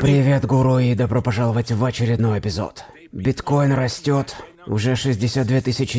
Привет, гуру, и добро пожаловать в очередной эпизод. Биткоин растет, уже 62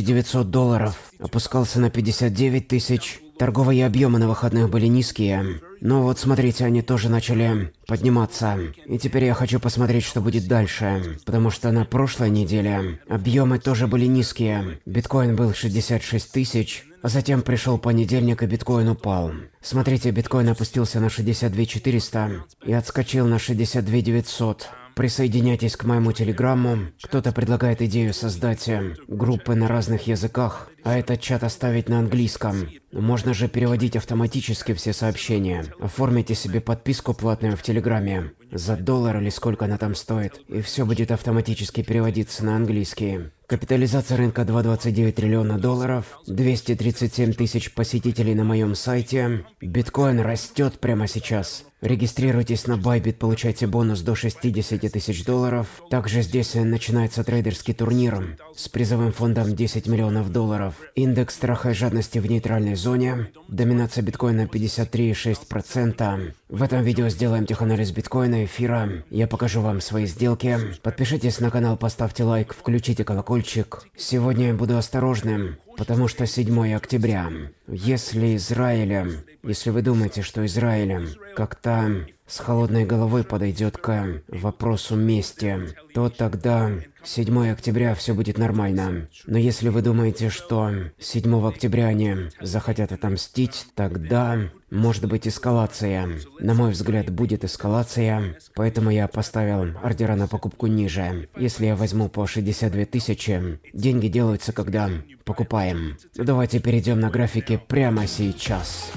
900 долларов, опускался на 59 тысяч. Торговые объемы на выходных были низкие. Но вот смотрите, они тоже начали подниматься. И теперь я хочу посмотреть, что будет дальше. Потому что на прошлой неделе объемы тоже были низкие. Биткоин был 66 тысяч, Затем пришел понедельник, и биткоин упал. Смотрите, биткоин опустился на 62 400 и отскочил на 62 900. Присоединяйтесь к моему телеграмму. Кто-то предлагает идею создать э, группы на разных языках. А этот чат оставить на английском. Можно же переводить автоматически все сообщения. Оформите себе подписку платную в Телеграме. За доллар или сколько она там стоит. И все будет автоматически переводиться на английский. Капитализация рынка 2,29 триллиона долларов, 237 тысяч посетителей на моем сайте. Биткоин растет прямо сейчас. Регистрируйтесь на Bybit, получайте бонус до 60 тысяч долларов. Также здесь начинается трейдерский турнир с призовым фондом 10 миллионов долларов процентов. Индекс страха и жадности в нейтральной зоне. Доминация биткоина 53,6%. В этом видео сделаем теханализ биткоина, эфира. Я покажу вам свои сделки. Подпишитесь на канал, поставьте лайк, включите колокольчик. Сегодня я буду осторожным, потому что 7 октября. Если Израиль если вы думаете, что Израиль как-то с холодной головой подойдет к вопросу мести, то тогда 7 октября все будет нормально. Но если вы думаете, что 7 октября они захотят отомстить, тогда может быть эскалация. На мой взгляд, будет эскалация, поэтому я поставил ордера на покупку ниже. Если я возьму по 62 тысячи, деньги делаются, когда покупаем. Давайте перейдем на графики прямо сейчас.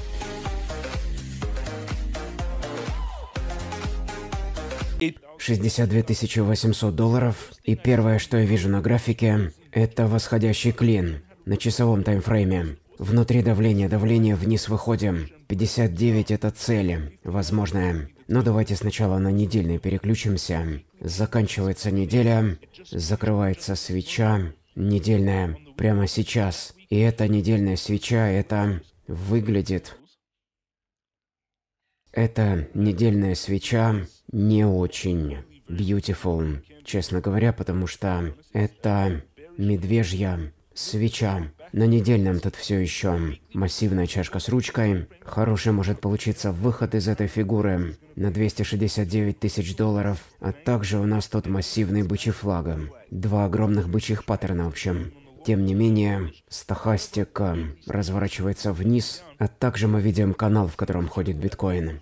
62 800 долларов, и первое, что я вижу на графике, это восходящий клин на часовом таймфрейме. Внутри давления давление вниз выходим. 59 это цели, возможное. Но давайте сначала на недельный переключимся. Заканчивается неделя, закрывается свеча, недельная, прямо сейчас. И эта недельная свеча, это выглядит эта недельная свеча не очень beautiful, честно говоря, потому что это медвежья свеча. На недельном тут все еще массивная чашка с ручкой. Хороший может получиться выход из этой фигуры на 269 тысяч долларов. А также у нас тут массивный бычий флага. Два огромных бычьих паттерна в общем. Тем не менее, стахастик э, разворачивается вниз, а также мы видим канал, в котором ходит биткоин.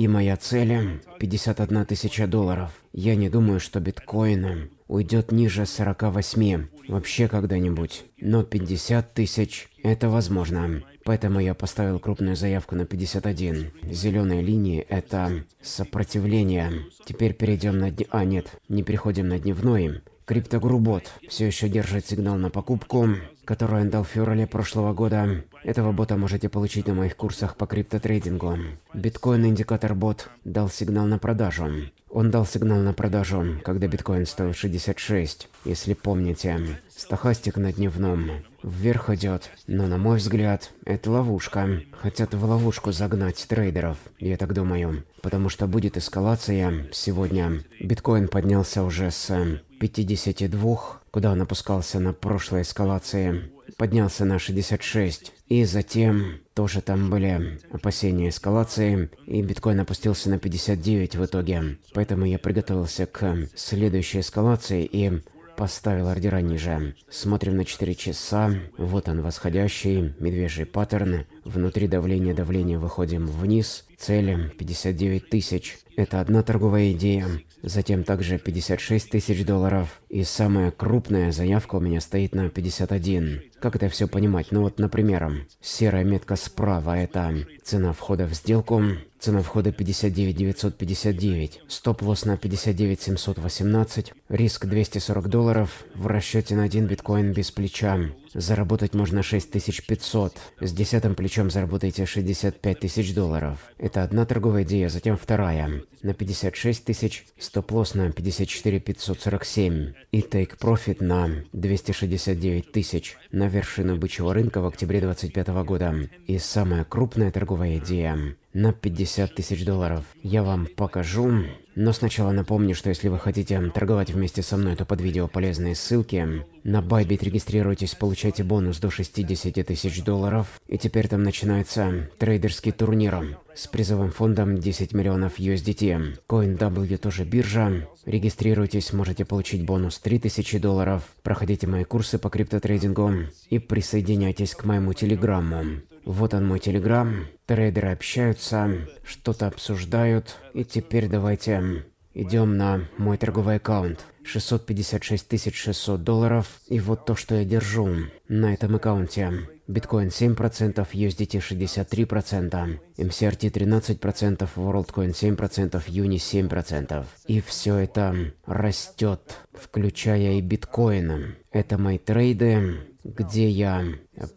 И моя цель – 51 тысяча долларов. Я не думаю, что биткоин уйдет ниже 48 вообще когда-нибудь. Но 50 тысяч – это возможно. Поэтому я поставил крупную заявку на 51. Зеленые линии – это сопротивление. Теперь перейдем на дни... А, нет, не переходим на дневной. Криптогрубот все еще держит сигнал на покупку, который он дал в феврале прошлого года. Этого бота можете получить на моих курсах по криптотрейдингу. Биткоин индикатор бот дал сигнал на продажу. Он дал сигнал на продажу, когда биткоин стоил 66, если помните. Стахастик на дневном. Вверх идет, но на мой взгляд, это ловушка. Хотят в ловушку загнать трейдеров, я так думаю. Потому что будет эскалация сегодня. Биткоин поднялся уже с 52, куда он опускался на прошлой эскалации поднялся на 66. И затем тоже там были опасения эскалации, и биткоин опустился на 59 в итоге. Поэтому я приготовился к следующей эскалации и поставил ордера ниже. Смотрим на 4 часа. Вот он, восходящий, медвежий паттерн. Внутри давления давления выходим вниз. Целим 59 тысяч. Это одна торговая идея. Затем также 56 тысяч долларов. И самая крупная заявка у меня стоит на 51. Как это все понимать? Ну вот, например, серая метка справа – это цена входа в сделку. Цена входа 59 959. Стоп-лосс на 59 718. Риск 240 долларов в расчете на один биткоин без плеча. Заработать можно 6500. С десятым плечом заработаете 65 тысяч долларов. Это одна торговая идея, затем вторая. На 56 тысяч, стоп-лосс на 54 547. И тейк-профит на 269 тысяч. На вершину бычьего рынка в октябре 2025 года. И самая крупная торговая идея на 50 тысяч долларов. Я вам покажу но сначала напомню, что если вы хотите торговать вместе со мной, то под видео полезные ссылки. На Bybit регистрируйтесь, получайте бонус до 60 тысяч долларов. И теперь там начинается трейдерский турнир с призовым фондом 10 миллионов USDT. CoinW тоже биржа. Регистрируйтесь, можете получить бонус 3000 долларов. Проходите мои курсы по криптотрейдингу и присоединяйтесь к моему телеграмму. Вот он мой телеграм. Трейдеры общаются, что-то обсуждают. И теперь давайте идем на мой торговый аккаунт. 656 600 долларов. И вот то, что я держу на этом аккаунте. Биткоин 7%, USDT 63%, MCRT 13%, WorldCoin 7%, Uni 7%. И все это растет, включая и биткоин. Это мои трейды, где я...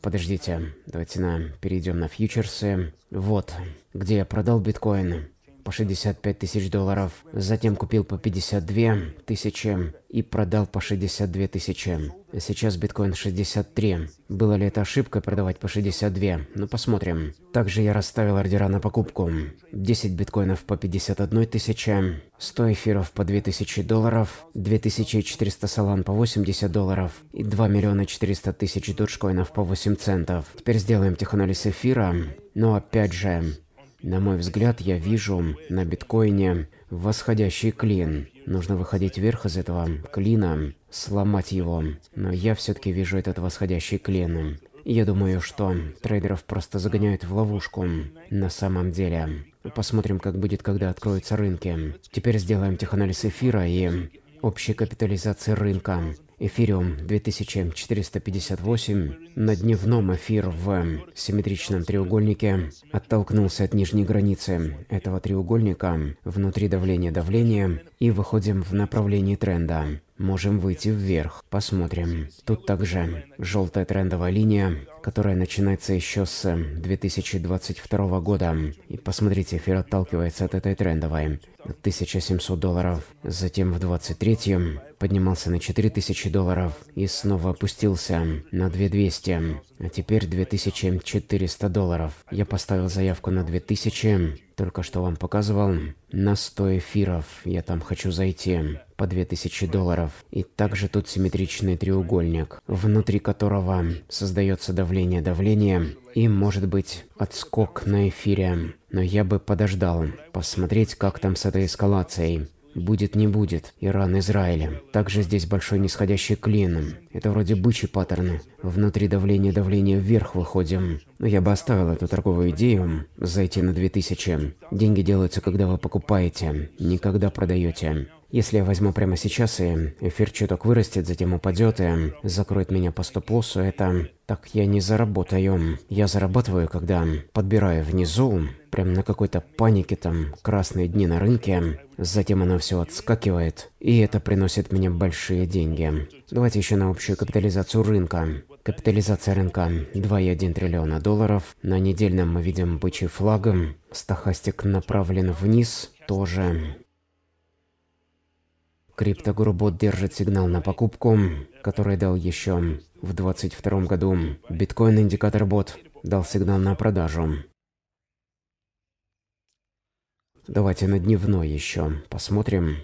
Подождите, давайте на... перейдем на фьючерсы. Вот, где я продал биткоин по 65 тысяч долларов, затем купил по 52 тысячи и продал по 62 тысячи. Сейчас биткоин 63. Было ли это ошибкой продавать по 62? Ну посмотрим. Также я расставил ордера на покупку. 10 биткоинов по 51 тысяча, 100 эфиров по 2000 долларов, 2400 салан по 80 долларов и 2 миллиона 400 тысяч доджкоинов по 8 центов. Теперь сделаем теханализ эфира. Но опять же, на мой взгляд, я вижу на биткоине восходящий клин. Нужно выходить вверх из этого клина, сломать его. Но я все-таки вижу этот восходящий клин. Я думаю, что трейдеров просто загоняют в ловушку. На самом деле. Посмотрим, как будет, когда откроются рынки. Теперь сделаем теханализ эфира и общей капитализации рынка эфириум 2458 на дневном эфир в симметричном треугольнике оттолкнулся от нижней границы этого треугольника внутри давления давления и выходим в направлении тренда. Можем выйти вверх, посмотрим. Тут также желтая трендовая линия, которая начинается еще с 2022 года. И посмотрите, эфир отталкивается от этой трендовой. 1700 долларов, затем в 23 поднимался на 4000 тысячи долларов и снова опустился на 2200, а теперь 2400 долларов. Я поставил заявку на 2000, только что вам показывал, на 100 эфиров, я там хочу зайти, по 2000 долларов. И также тут симметричный треугольник, внутри которого создается давление давления и может быть отскок на эфире. Но я бы подождал, посмотреть как там с этой эскалацией. Будет не будет. Иран, Израиль. Также здесь большой нисходящий клин. Это вроде бычий паттерн. Внутри давления давление вверх выходим. Но я бы оставил эту торговую идею. Зайти на 2000. Деньги делаются, когда вы покупаете, никогда продаете. Если я возьму прямо сейчас, и эфир чуток вырастет, затем упадет и закроет меня по стоп-лоссу, это... Так я не заработаю. Я зарабатываю, когда подбираю внизу, прям на какой-то панике там, красные дни на рынке, затем оно все отскакивает, и это приносит мне большие деньги. Давайте еще на общую капитализацию рынка. Капитализация рынка 2,1 триллиона долларов. На недельном мы видим бычий флаг. Стахастик направлен вниз тоже Криптогурбот держит сигнал на покупку, который дал еще в 2022 году. Биткоин Индикатор Бот дал сигнал на продажу. Давайте на дневной еще посмотрим.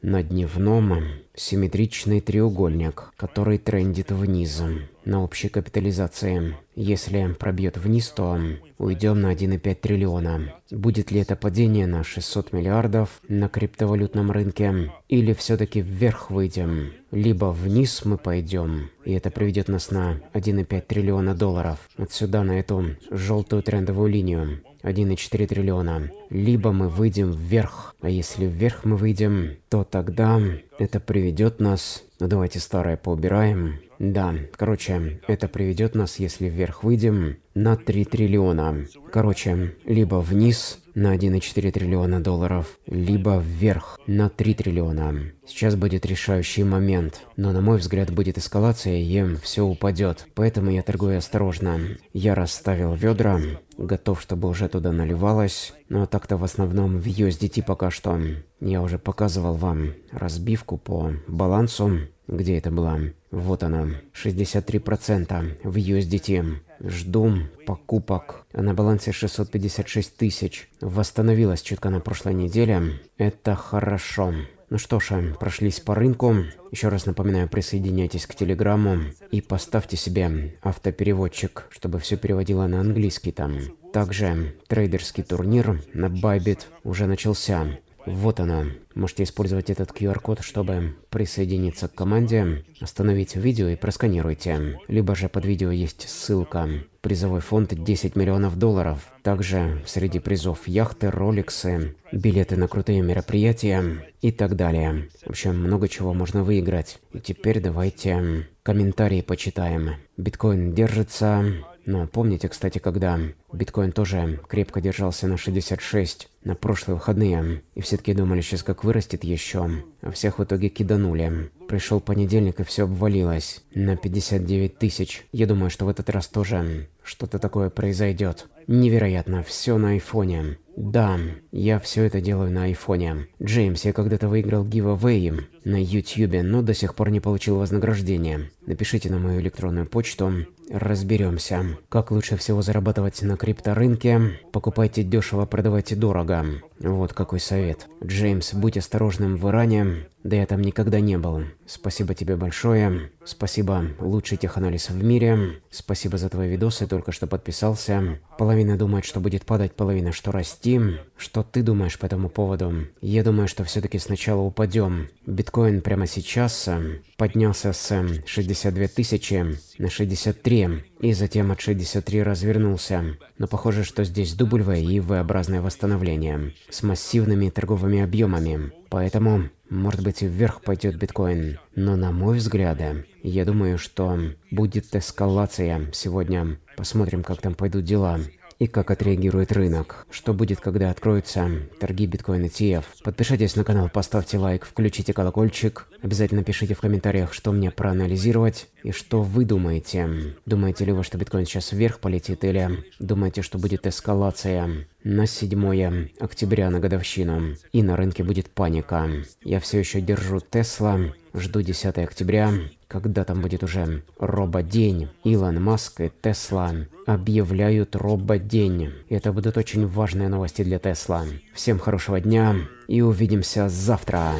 На дневном симметричный треугольник, который трендит вниз на общей капитализации. Если пробьет вниз, то уйдем на 1,5 триллиона. Будет ли это падение на 600 миллиардов на криптовалютном рынке? Или все-таки вверх выйдем? Либо вниз мы пойдем, и это приведет нас на 1,5 триллиона долларов. Вот сюда, на эту желтую трендовую линию. 1,4 триллиона. Либо мы выйдем вверх, а если вверх мы выйдем, то тогда это приведет нас... Ну, давайте старое поубираем. Да, короче, это приведет нас, если вверх выйдем, на 3 триллиона. Короче, либо вниз, на 1,4 триллиона долларов, либо вверх на 3 триллиона. Сейчас будет решающий момент, но на мой взгляд будет эскалация и все упадет, поэтому я торгую осторожно. Я расставил ведра, готов, чтобы уже туда наливалось, но так-то в основном в USDT пока что. Я уже показывал вам разбивку по балансу, где это было. Вот оно, 63% в USDT. Жду покупок. На балансе 656 тысяч. Восстановилась чутка на прошлой неделе. Это хорошо. Ну что ж, прошлись по рынку. Еще раз напоминаю, присоединяйтесь к Телеграму и поставьте себе автопереводчик, чтобы все переводило на английский там. Также трейдерский турнир на Bybit уже начался. Вот она. Можете использовать этот QR-код, чтобы присоединиться к команде, остановить видео и просканируйте. Либо же под видео есть ссылка. Призовой фонд 10 миллионов долларов. Также среди призов яхты, роликсы, билеты на крутые мероприятия и так далее. В общем, много чего можно выиграть. И теперь давайте комментарии почитаем. Биткоин держится, но помните, кстати, когда биткоин тоже крепко держался на 66 на прошлые выходные, и все таки думали, сейчас как вырастет еще, а всех в итоге киданули. Пришел понедельник, и все обвалилось на 59 тысяч. Я думаю, что в этот раз тоже что-то такое произойдет. Невероятно, все на айфоне. Да, я все это делаю на айфоне. Джеймс, я когда-то выиграл гивавей на ютюбе, но до сих пор не получил вознаграждение. Напишите на мою электронную почту, разберемся. Как лучше всего зарабатывать на крипторынке? Покупайте дешево, продавайте дорого. Вот какой совет. Джеймс, будь осторожным в Иране. Да я там никогда не был. Спасибо тебе большое. Спасибо, лучший теханализ в мире. Спасибо за твои видосы, только что подписался. Половина Половина думает, что будет падать, половина, что расти. Что ты думаешь по этому поводу? Я думаю, что все-таки сначала упадем. Биткоин прямо сейчас э, поднялся с 62 э, тысячи на 63, и затем от 63 развернулся. Но похоже, что здесь дублевое и V-образное восстановление с массивными торговыми объемами. Поэтому, может быть, и вверх пойдет биткоин. Но на мой взгляд, э, я думаю, что будет эскалация сегодня. Посмотрим, как там пойдут дела и как отреагирует рынок. Что будет, когда откроются торги биткоин ETF. Подпишитесь на канал, поставьте лайк, включите колокольчик. Обязательно пишите в комментариях, что мне проанализировать и что вы думаете. Думаете ли вы, что биткоин сейчас вверх полетит или думаете, что будет эскалация на 7 октября на годовщину и на рынке будет паника. Я все еще держу Тесла, жду 10 октября, когда там будет уже рободень. Илон Маск и Тесла объявляют рободень. И это будут очень важные новости для Тесла. Всем хорошего дня и увидимся завтра.